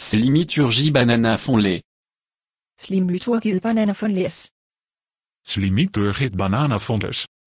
Slimiturgie banana Slimuturgid bananafonles. Banana bananafonles.